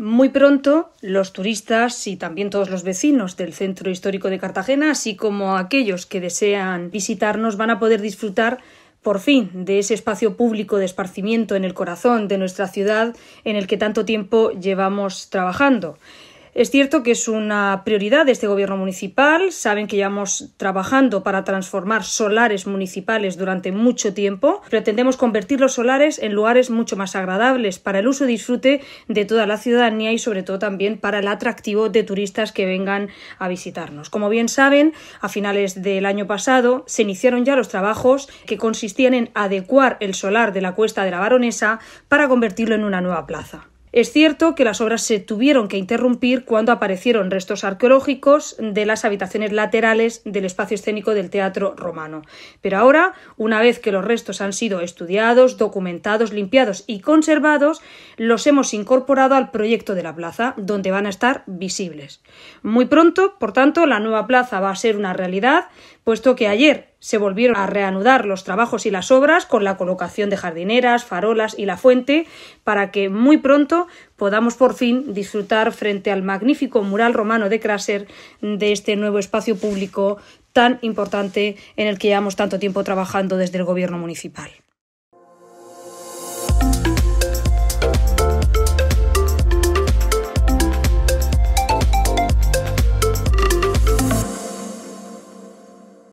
Muy pronto, los turistas y también todos los vecinos del centro histórico de Cartagena, así como aquellos que desean visitarnos, van a poder disfrutar por fin de ese espacio público de esparcimiento en el corazón de nuestra ciudad en el que tanto tiempo llevamos trabajando. Es cierto que es una prioridad de este gobierno municipal. Saben que llevamos trabajando para transformar solares municipales durante mucho tiempo. Pretendemos convertir los solares en lugares mucho más agradables para el uso y disfrute de toda la ciudadanía y sobre todo también para el atractivo de turistas que vengan a visitarnos. Como bien saben, a finales del año pasado se iniciaron ya los trabajos que consistían en adecuar el solar de la cuesta de la Baronesa para convertirlo en una nueva plaza. Es cierto que las obras se tuvieron que interrumpir cuando aparecieron restos arqueológicos de las habitaciones laterales del espacio escénico del teatro romano. Pero ahora, una vez que los restos han sido estudiados, documentados, limpiados y conservados, los hemos incorporado al proyecto de la plaza, donde van a estar visibles. Muy pronto, por tanto, la nueva plaza va a ser una realidad, puesto que ayer se volvieron a reanudar los trabajos y las obras con la colocación de jardineras, farolas y la fuente, para que muy pronto podamos por fin disfrutar frente al magnífico mural romano de Kraser de este nuevo espacio público tan importante en el que llevamos tanto tiempo trabajando desde el gobierno municipal.